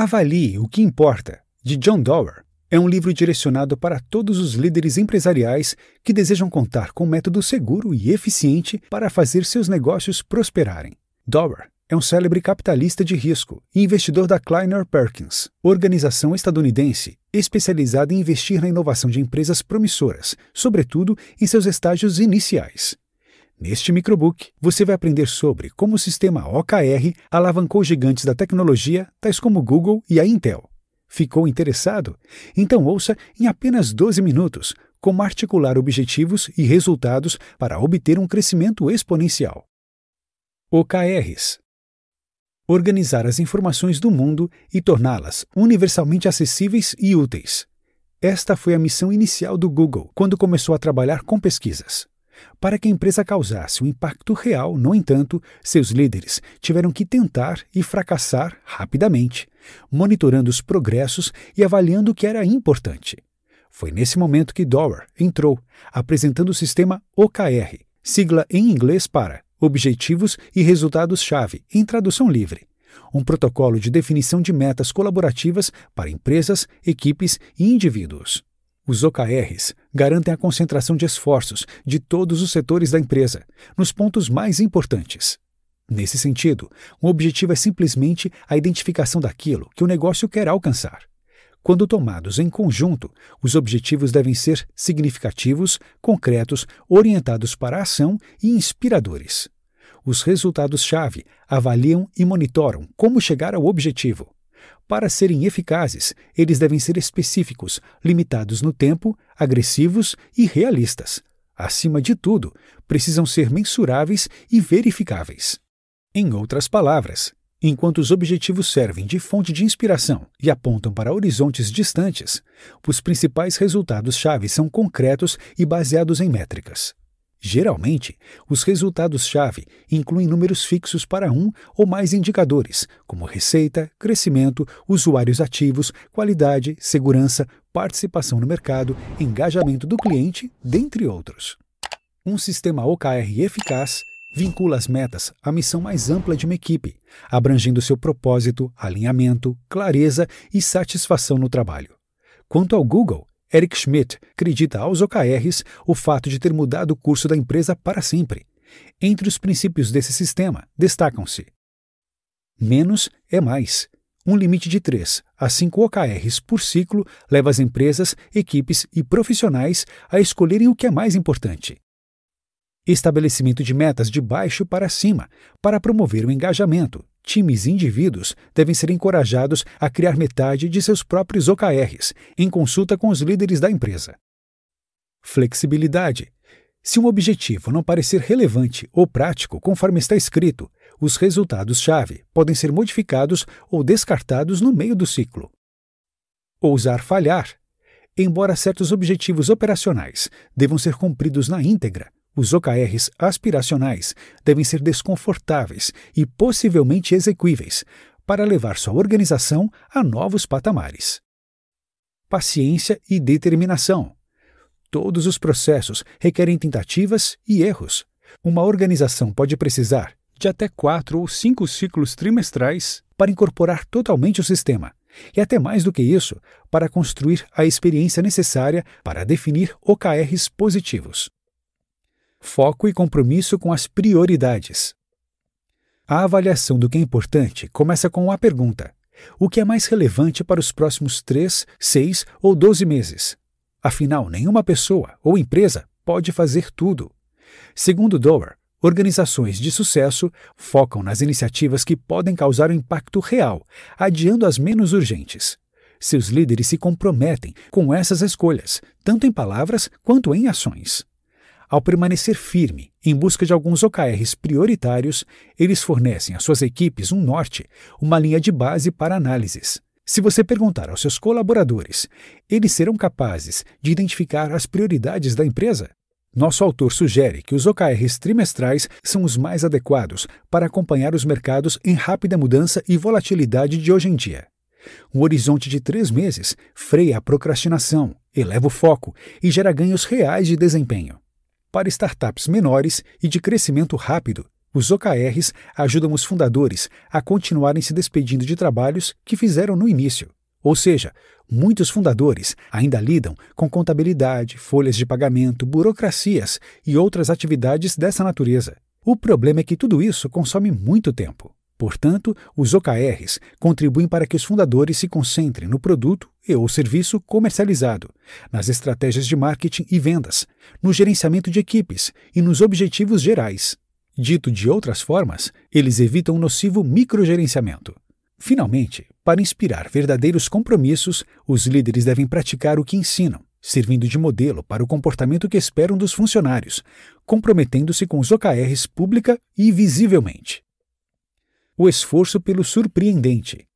Avalie o que importa, de John Doerr, é um livro direcionado para todos os líderes empresariais que desejam contar com um método seguro e eficiente para fazer seus negócios prosperarem. Doerr é um célebre capitalista de risco e investidor da Kleiner Perkins, organização estadunidense especializada em investir na inovação de empresas promissoras, sobretudo em seus estágios iniciais. Neste microbook, você vai aprender sobre como o sistema OKR alavancou gigantes da tecnologia, tais como Google e a Intel. Ficou interessado? Então ouça em apenas 12 minutos como articular objetivos e resultados para obter um crescimento exponencial. OKRs Organizar as informações do mundo e torná-las universalmente acessíveis e úteis. Esta foi a missão inicial do Google quando começou a trabalhar com pesquisas. Para que a empresa causasse um impacto real, no entanto, seus líderes tiveram que tentar e fracassar rapidamente, monitorando os progressos e avaliando o que era importante. Foi nesse momento que Dower entrou, apresentando o sistema OKR, sigla em inglês para Objetivos e Resultados-Chave, em tradução livre um protocolo de definição de metas colaborativas para empresas, equipes e indivíduos. Os OKRs garantem a concentração de esforços de todos os setores da empresa nos pontos mais importantes. Nesse sentido, o objetivo é simplesmente a identificação daquilo que o negócio quer alcançar. Quando tomados em conjunto, os objetivos devem ser significativos, concretos, orientados para a ação e inspiradores. Os resultados-chave avaliam e monitoram como chegar ao objetivo. Para serem eficazes, eles devem ser específicos, limitados no tempo, agressivos e realistas. Acima de tudo, precisam ser mensuráveis e verificáveis. Em outras palavras, enquanto os objetivos servem de fonte de inspiração e apontam para horizontes distantes, os principais resultados-chave são concretos e baseados em métricas. Geralmente, os resultados-chave incluem números fixos para um ou mais indicadores, como receita, crescimento, usuários ativos, qualidade, segurança, participação no mercado, engajamento do cliente, dentre outros. Um sistema OKR eficaz vincula as metas à missão mais ampla de uma equipe, abrangendo seu propósito, alinhamento, clareza e satisfação no trabalho. Quanto ao Google, Eric Schmidt acredita aos OKRs o fato de ter mudado o curso da empresa para sempre. Entre os princípios desse sistema, destacam-se: menos é mais. Um limite de 3 a 5 OKRs por ciclo leva as empresas, equipes e profissionais a escolherem o que é mais importante. Estabelecimento de metas de baixo para cima, para promover o engajamento. Times e indivíduos devem ser encorajados a criar metade de seus próprios OKRs, em consulta com os líderes da empresa. Flexibilidade. Se um objetivo não parecer relevante ou prático conforme está escrito, os resultados-chave podem ser modificados ou descartados no meio do ciclo. Ousar falhar. Embora certos objetivos operacionais devam ser cumpridos na íntegra, os OKRs aspiracionais devem ser desconfortáveis e possivelmente exequíveis para levar sua organização a novos patamares. Paciência e determinação. Todos os processos requerem tentativas e erros. Uma organização pode precisar de até quatro ou cinco ciclos trimestrais para incorporar totalmente o sistema, e até mais do que isso, para construir a experiência necessária para definir OKRs positivos foco e compromisso com as prioridades. A avaliação do que é importante começa com a pergunta: o que é mais relevante para os próximos 3, 6 ou 12 meses? Afinal, nenhuma pessoa ou empresa pode fazer tudo. Segundo Dower, organizações de sucesso focam nas iniciativas que podem causar um impacto real, adiando as menos urgentes. Seus líderes se comprometem com essas escolhas, tanto em palavras quanto em ações. Ao permanecer firme em busca de alguns OKRs prioritários, eles fornecem às suas equipes um norte, uma linha de base para análises. Se você perguntar aos seus colaboradores, eles serão capazes de identificar as prioridades da empresa? Nosso autor sugere que os OKRs trimestrais são os mais adequados para acompanhar os mercados em rápida mudança e volatilidade de hoje em dia. Um horizonte de três meses freia a procrastinação, eleva o foco e gera ganhos reais de desempenho. Para startups menores e de crescimento rápido, os OKRs ajudam os fundadores a continuarem se despedindo de trabalhos que fizeram no início. Ou seja, muitos fundadores ainda lidam com contabilidade, folhas de pagamento, burocracias e outras atividades dessa natureza. O problema é que tudo isso consome muito tempo. Portanto, os OKRs contribuem para que os fundadores se concentrem no produto e ou serviço comercializado, nas estratégias de marketing e vendas, no gerenciamento de equipes e nos objetivos gerais. Dito de outras formas, eles evitam o nocivo microgerenciamento. Finalmente, para inspirar verdadeiros compromissos, os líderes devem praticar o que ensinam, servindo de modelo para o comportamento que esperam dos funcionários, comprometendo-se com os OKRs pública e visivelmente. O esforço pelo surpreendente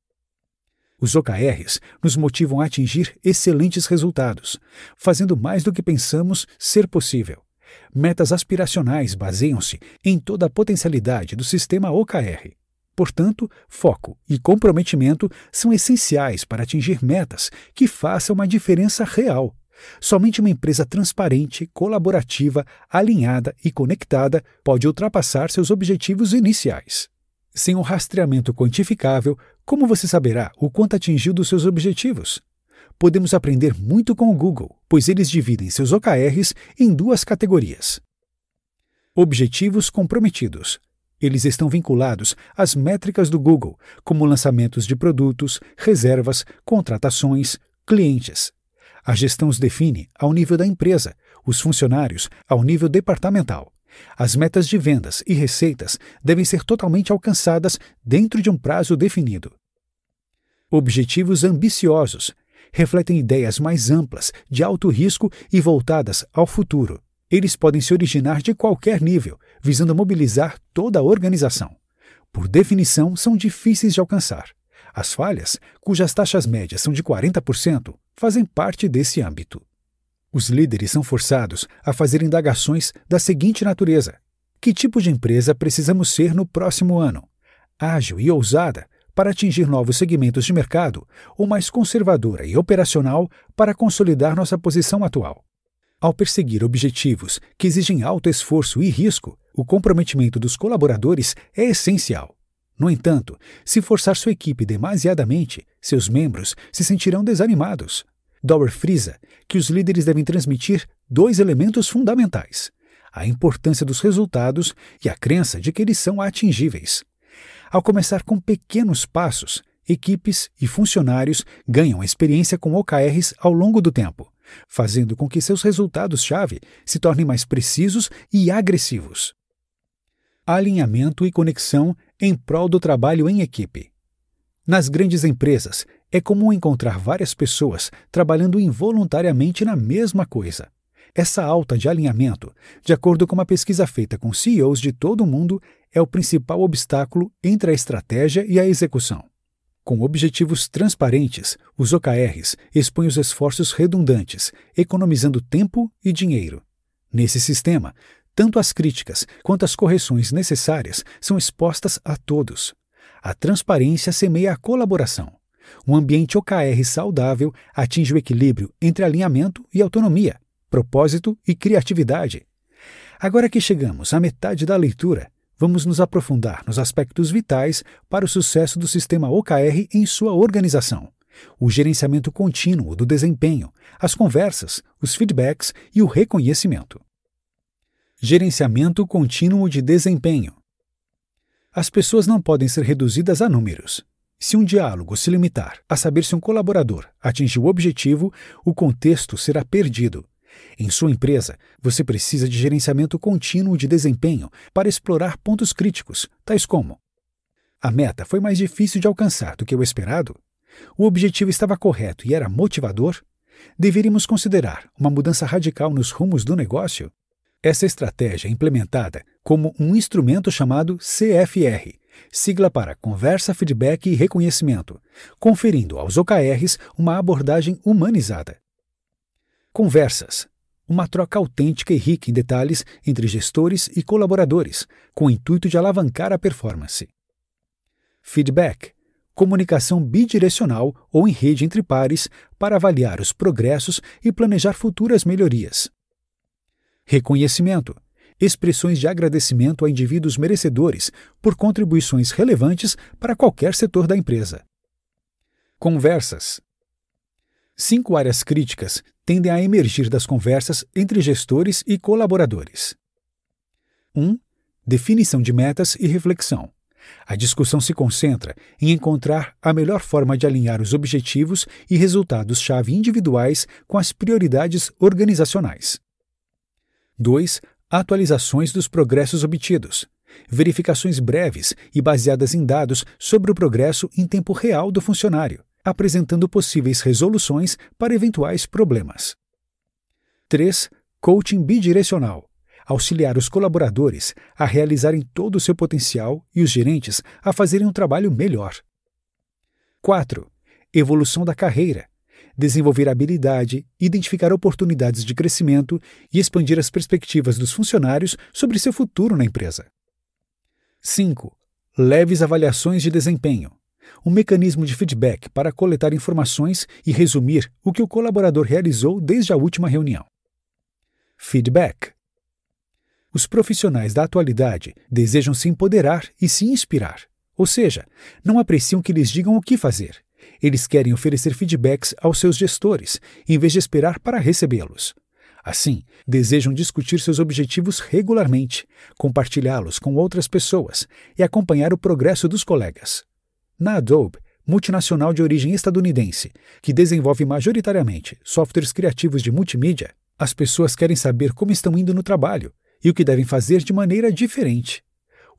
os OKRs nos motivam a atingir excelentes resultados, fazendo mais do que pensamos ser possível. Metas aspiracionais baseiam-se em toda a potencialidade do sistema OKR. Portanto, foco e comprometimento são essenciais para atingir metas que façam uma diferença real. Somente uma empresa transparente, colaborativa, alinhada e conectada pode ultrapassar seus objetivos iniciais. Sem um rastreamento quantificável, como você saberá o quanto atingiu dos seus objetivos? Podemos aprender muito com o Google, pois eles dividem seus OKRs em duas categorias. Objetivos comprometidos. Eles estão vinculados às métricas do Google, como lançamentos de produtos, reservas, contratações, clientes. A gestão os define ao nível da empresa, os funcionários ao nível departamental. As metas de vendas e receitas devem ser totalmente alcançadas dentro de um prazo definido. Objetivos ambiciosos refletem ideias mais amplas, de alto risco e voltadas ao futuro. Eles podem se originar de qualquer nível, visando mobilizar toda a organização. Por definição, são difíceis de alcançar. As falhas, cujas taxas médias são de 40%, fazem parte desse âmbito. Os líderes são forçados a fazer indagações da seguinte natureza: Que tipo de empresa precisamos ser no próximo ano? Ágil e ousada para atingir novos segmentos de mercado ou mais conservadora e operacional para consolidar nossa posição atual? Ao perseguir objetivos que exigem alto esforço e risco, o comprometimento dos colaboradores é essencial. No entanto, se forçar sua equipe demasiadamente, seus membros se sentirão desanimados, Dower frisa que os líderes devem transmitir dois elementos fundamentais: a importância dos resultados e a crença de que eles são atingíveis. Ao começar com pequenos passos, equipes e funcionários ganham experiência com OKRs ao longo do tempo, fazendo com que seus resultados-chave se tornem mais precisos e agressivos. Alinhamento e conexão em prol do trabalho em equipe. Nas grandes empresas, é comum encontrar várias pessoas trabalhando involuntariamente na mesma coisa. Essa alta de alinhamento, de acordo com uma pesquisa feita com CEOs de todo o mundo, é o principal obstáculo entre a estratégia e a execução. Com objetivos transparentes, os OKRs expõem os esforços redundantes, economizando tempo e dinheiro. Nesse sistema, tanto as críticas quanto as correções necessárias são expostas a todos. A transparência semeia a colaboração. Um ambiente OKR saudável atinge o equilíbrio entre alinhamento e autonomia, propósito e criatividade. Agora que chegamos à metade da leitura, vamos nos aprofundar nos aspectos vitais para o sucesso do sistema OKR em sua organização. O gerenciamento contínuo do desempenho, as conversas, os feedbacks e o reconhecimento. Gerenciamento contínuo de desempenho. As pessoas não podem ser reduzidas a números. Se um diálogo se limitar a saber se um colaborador atingiu o objetivo, o contexto será perdido. Em sua empresa, você precisa de gerenciamento contínuo de desempenho para explorar pontos críticos, tais como: a meta foi mais difícil de alcançar do que o esperado? O objetivo estava correto e era motivador? Deveríamos considerar uma mudança radical nos rumos do negócio? Essa estratégia é implementada como um instrumento chamado CFR, sigla para Conversa, Feedback e Reconhecimento, conferindo aos OKRs uma abordagem humanizada. Conversas uma troca autêntica e rica em detalhes entre gestores e colaboradores, com o intuito de alavancar a performance. Feedback comunicação bidirecional ou em rede entre pares para avaliar os progressos e planejar futuras melhorias reconhecimento, expressões de agradecimento a indivíduos merecedores por contribuições relevantes para qualquer setor da empresa. Conversas. Cinco áreas críticas tendem a emergir das conversas entre gestores e colaboradores. 1. Um, definição de metas e reflexão. A discussão se concentra em encontrar a melhor forma de alinhar os objetivos e resultados-chave individuais com as prioridades organizacionais. 2. Atualizações dos progressos obtidos. Verificações breves e baseadas em dados sobre o progresso em tempo real do funcionário, apresentando possíveis resoluções para eventuais problemas. 3. Coaching bidirecional auxiliar os colaboradores a realizarem todo o seu potencial e os gerentes a fazerem um trabalho melhor. 4. Evolução da carreira, desenvolver habilidade, identificar oportunidades de crescimento e expandir as perspectivas dos funcionários sobre seu futuro na empresa. 5. Leves avaliações de desempenho um mecanismo de feedback para coletar informações e resumir o que o colaborador realizou desde a última reunião. Feedback. Os profissionais da atualidade desejam se empoderar e se inspirar, ou seja, não apreciam que lhes digam o que fazer, eles querem oferecer feedbacks aos seus gestores, em vez de esperar para recebê-los. Assim, desejam discutir seus objetivos regularmente, compartilhá-los com outras pessoas e acompanhar o progresso dos colegas. Na Adobe, multinacional de origem estadunidense, que desenvolve majoritariamente softwares criativos de multimídia, as pessoas querem saber como estão indo no trabalho e o que devem fazer de maneira diferente.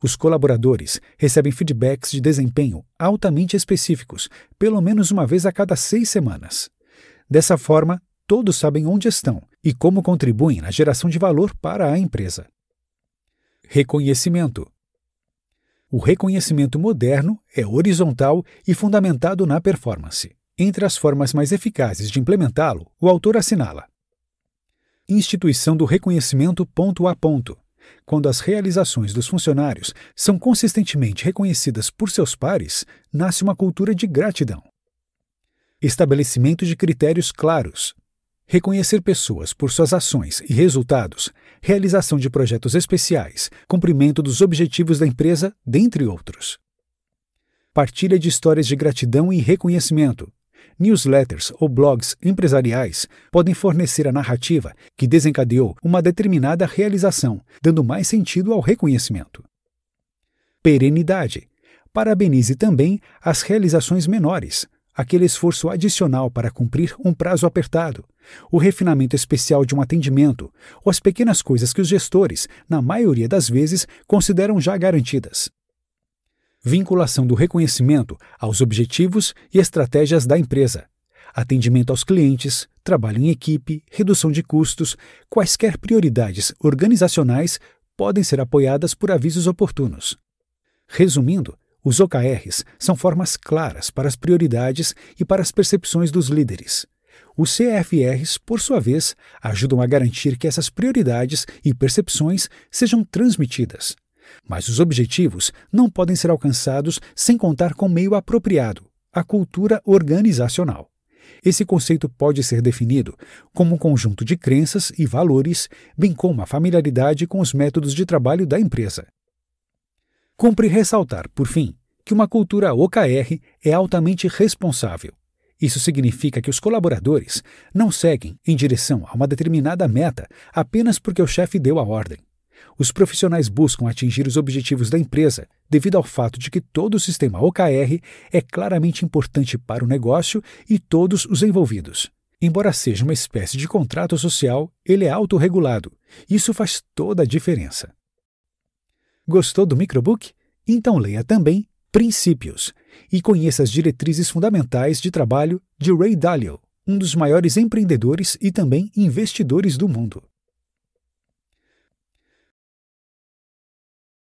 Os colaboradores recebem feedbacks de desempenho altamente específicos, pelo menos uma vez a cada seis semanas. Dessa forma, todos sabem onde estão e como contribuem na geração de valor para a empresa. Reconhecimento: O reconhecimento moderno é horizontal e fundamentado na performance. Entre as formas mais eficazes de implementá-lo, o autor assinala instituição do reconhecimento ponto a ponto. Quando as realizações dos funcionários são consistentemente reconhecidas por seus pares, nasce uma cultura de gratidão. Estabelecimento de critérios claros. Reconhecer pessoas por suas ações e resultados, realização de projetos especiais, cumprimento dos objetivos da empresa, dentre outros. Partilha de histórias de gratidão e reconhecimento, Newsletters ou blogs empresariais podem fornecer a narrativa que desencadeou uma determinada realização, dando mais sentido ao reconhecimento. Perenidade. Parabenize também as realizações menores, aquele esforço adicional para cumprir um prazo apertado, o refinamento especial de um atendimento, ou as pequenas coisas que os gestores, na maioria das vezes, consideram já garantidas vinculação do reconhecimento aos objetivos e estratégias da empresa, atendimento aos clientes, trabalho em equipe, redução de custos, quaisquer prioridades organizacionais podem ser apoiadas por avisos oportunos. Resumindo, os OKRs são formas claras para as prioridades e para as percepções dos líderes. Os CFRs, por sua vez, ajudam a garantir que essas prioridades e percepções sejam transmitidas. Mas os objetivos não podem ser alcançados sem contar com meio apropriado, a cultura organizacional. Esse conceito pode ser definido como um conjunto de crenças e valores, bem como a familiaridade com os métodos de trabalho da empresa. Cumpre ressaltar, por fim, que uma cultura OKR é altamente responsável. Isso significa que os colaboradores não seguem em direção a uma determinada meta apenas porque o chefe deu a ordem. Os profissionais buscam atingir os objetivos da empresa devido ao fato de que todo o sistema OKR é claramente importante para o negócio e todos os envolvidos. Embora seja uma espécie de contrato social, ele é autorregulado. Isso faz toda a diferença. Gostou do microbook? Então leia também Princípios e conheça as diretrizes fundamentais de trabalho de Ray Dalio, um dos maiores empreendedores e também investidores do mundo.